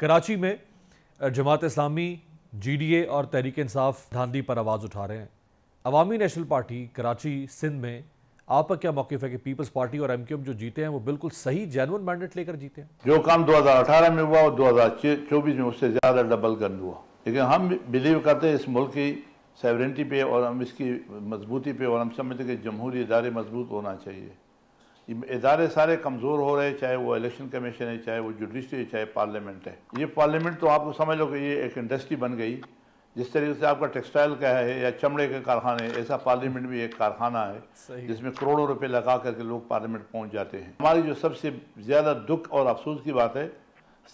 कराची में जमात इस्लामी जीडीए और तहरीक इंसाफ धांधी पर आवाज़ उठा रहे हैं अवामी नेशनल पार्टी कराची सिंध में आप क्या मौकफ है कि पीपल्स पार्टी और एमक्यूएम जो जीते हैं वो बिल्कुल सही जैनवन मैंडेट लेकर जीते हैं जो काम 2018 में हुआ और 2024 में उससे ज़्यादा डबल कर हुआ लेकिन हम बिलीव करते हैं इस मुल्क की सेवरेंटी पे और हम इसकी मजबूती पे और हम समझते हैं कि जमहूरी इदारे मजबूत होना चाहिए इदारे सारे कमज़ोर हो रहे हैं चाहे वो इलेक्शन कमीशन है चाहे वो जुडिशरी है चाहे पार्लियामेंट है ये पार्लियामेंट तो आपको समझ लो कि ये एक इंडस्ट्री बन गई जिस तरीके से आपका टेक्सटाइल का है या चमड़े के कारखाने ऐसा पार्लियामेंट भी एक कारखाना है जिसमें करोड़ों रुपए लगा करके लोग पार्लियामेंट पहुंच जाते हैं हमारी जो सबसे ज़्यादा दुख और अफसोस की बात है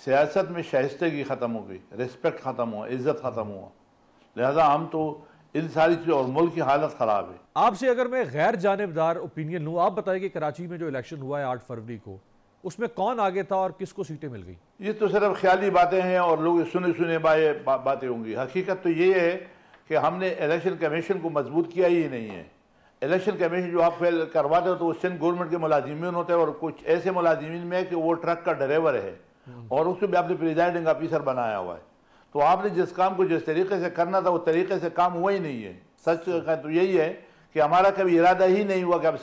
सियासत में शाइस्तगी ख़त्म हो गई रिस्पेक्ट ख़त्म हुआ इज़्ज़त ख़त्म हुआ लिहाजा हम तो इन सारी चीज़ों और मुल्क की हालत ख़राब है आपसे अगर मैं गैर जानबदार ओपिनियन लूँ आप बताइए कि कराची में जो इलेक्शन हुआ है आठ फरवरी को उसमें कौन आगे था और किसको सीटें मिल गई ये तो सिर्फ ख्याली बातें हैं और लोग सुने सुने बाए बा, बातें होंगी हकीकत तो ये है कि हमने इलेक्शन कमीशन को मजबूत किया ही नहीं है इलेक्शन कमीशन जो आप फेल करवाते हो तो वो सिंध गवर्नमेंट के मुलाजिमिन होते हैं और कुछ ऐसे मुलाजिमिन में कि वो ट्रक का ड्राइवर है हम्म। और उसको भी आपने प्रिजाइडिंग ऑफिसर बनाया हुआ है तो आपने जिस काम को जिस तरीके से करना था वो तरीके से काम हुआ ही नहीं है सच का तो यही है कि हमारा कभी इरादा ही नहीं हुआ कि आप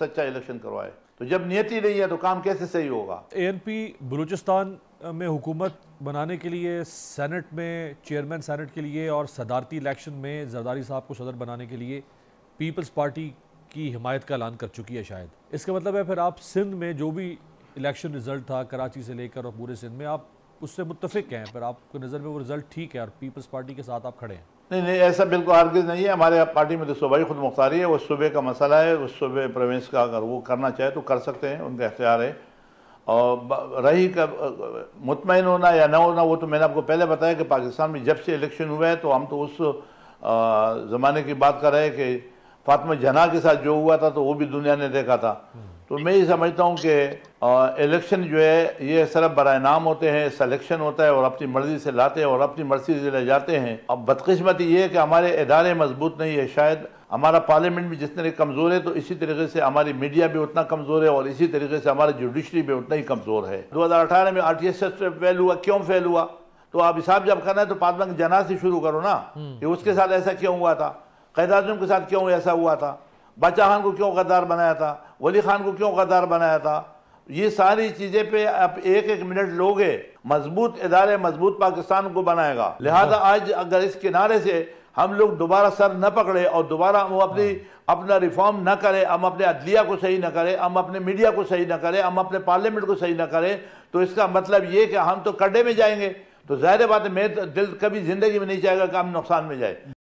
सच्चा इलेक्शन करवाए तो जब नियति नहीं है तो काम कैसे सही होगा एएनपी बलूचिस्तान में हुकूमत बनाने के लिए सेनेट में चेयरमैन सेनेट के लिए और सदारती इलेक्शन में जरदारी साहब को सदर बनाने के लिए पीपल्स पार्टी की हिमायत का ऐलान कर चुकी है शायद इसका मतलब है फिर आप सिंध में जो भी इलेक्शन रिजल्ट था कराची से लेकर और पूरे सिंध में आप उससे मुतफिक हैं पर आपको नज़र में वो रिजल्ट ठीक है और पीपल्स पार्टी के साथ आप खड़े हैं नहीं नहीं ऐसा बिल्कुल आर्गज नहीं है हमारे पार्टी में तो ही खुद मुख्तारी है वो सूबे का मसला है उस सूबे प्रवेश का अगर वो करना चाहे तो कर सकते हैं उनका इख्तियार है और रही का मुतमिन होना या ना होना वो तो मैंने आपको पहले बताया कि पाकिस्तान में जब से इलेक्शन हुआ है तो हम तो उस ज़माने की बात कर रहे हैं कि फातमा जना के साथ जो हुआ था तो वो भी दुनिया ने देखा था तो मैं ये समझता हूँ कि इलेक्शन जो है ये सिर्फ बर नाम होते हैं सलेक्शन होता है और अपनी मर्ज़ी से लाते हैं और अपनी मर्ज़ी से ले जाते हैं अब बदकस्मती ये है कि हमारे इदारे मजबूत नहीं है शायद हमारा पार्लियामेंट भी जिस तरह कमज़ोर है तो इसी तरीके से हमारी मीडिया भी उतना कमज़ोर है और इसी तरीके से हमारी जुडिशरी भी उतना ही कमज़ोर है दो हज़ार अठारह में आर टी एस फेल हुआ क्यों फेल हुआ तो आप हिसाब जब करना है तो पातबंग जना से शुरू करो ना हम्म। कि उसके साथ ऐसा क्यों हुआ था कैदाजम के साथ क्यों ऐसा हुआ था बादशाह खान को क्यों गद्दार बनाया था वली खान को क्यों गद्दार बनाया था ये सारी चीज़ें पे आप एक एक मिनट लोगे मजबूत इदारे मजबूत पाकिस्तान को बनाएगा लिहाजा आज अगर इस किनारे से हम लोग दोबारा सर न पकड़े और दोबारा हम अपनी अपना रिफॉर्म न करें हम अपने अदलिया को सही न करें हम अपने मीडिया को सही न करें हम अपने पार्लियामेंट को सही न करें तो इसका मतलब ये कि हम तो कड्डे में जाएंगे तो जाहिर बात है मैं तो दिल कभी ज़िंदगी में नहीं जाएगा कि हम नुकसान में जाए